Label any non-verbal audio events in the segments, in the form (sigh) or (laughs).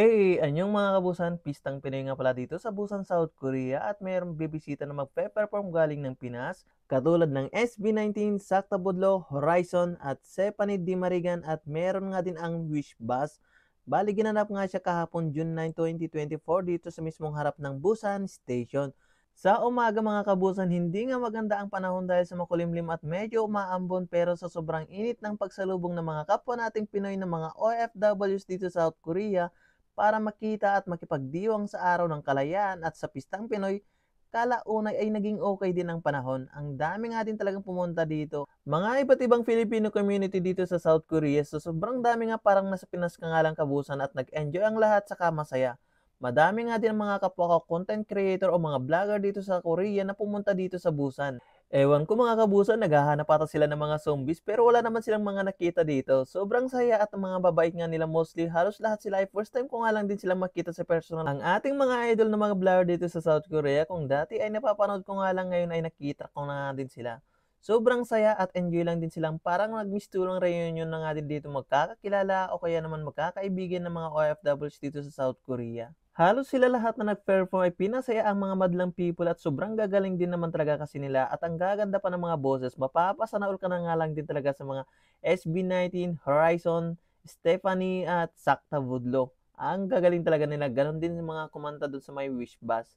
Hey, eh, anyong mga kabusan, pistang Pinoy nga pala dito sa Busan, South Korea at mayroong bibisita na magpe-perform galing ng Pinas katulad ng SB19, Sakta Budlo, Horizon at Sepani Dimarigan at meron nga din ang Wish Bus. Bali ginanap nga siya kahapon June 9, 2024 dito sa mismong harap ng Busan Station. Sa umaga mga kabusan, hindi nga maganda ang panahon dahil sa makulimlim at medyo umaambon pero sa sobrang init ng pagsalubong ng mga kapwa nating Pinoy ng mga OFWs dito sa South Korea, para makita at makipagdiwang sa araw ng kalayaan at sa pistang Pinoy, kalaunay ay naging okay din ang panahon. Ang dami nga din talagang pumunta dito. Mga iba't ibang Filipino community dito sa South Korea, so sobrang dami nga parang nasa Pinas ka nga lang kabusan at nag-enjoy ang lahat sa kamasaya. Madami nga din ang mga kapwa ko content creator o mga vlogger dito sa Korea na pumunta dito sa Busan. Ewan ko mga kabuso, naghahanap ata sila ng mga zombies pero wala naman silang mga nakita dito. Sobrang saya at ang mga babae nga nila mostly, halos lahat sila ay first time ko nga lang din silang makita sa personal. Ang ating mga idol na mga blur dito sa South Korea kung dati ay napapanood ko nga lang ngayon ay nakita ko na nga din sila. Sobrang saya at enjoy lang din silang parang nagmistulang reunion na nga din dito magkakakilala o kaya naman magkakaibigan ng mga OFWs dito sa South Korea. Halos sila lahat na nag-perform ay pinasaya ang mga madlang people at sobrang gagaling din naman talaga kasi nila at ang gaganda pa ng mga boses. Mapapasanaol ka na nga lang din talaga sa mga SB19, Horizon, Stephanie at Sakta Budlo. Ang gagaling talaga nila. Ganon din sa mga kumanta doon sa may Wish Bus.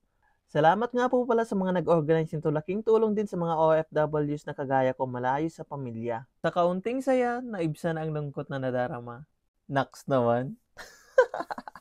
Salamat nga po pala sa mga nag-organize nito. Laking tulong din sa mga OFWs na kagaya ko malayo sa pamilya. Sa kaunting saya, naibsan ang lungkot na nadarama. Next naman. (laughs)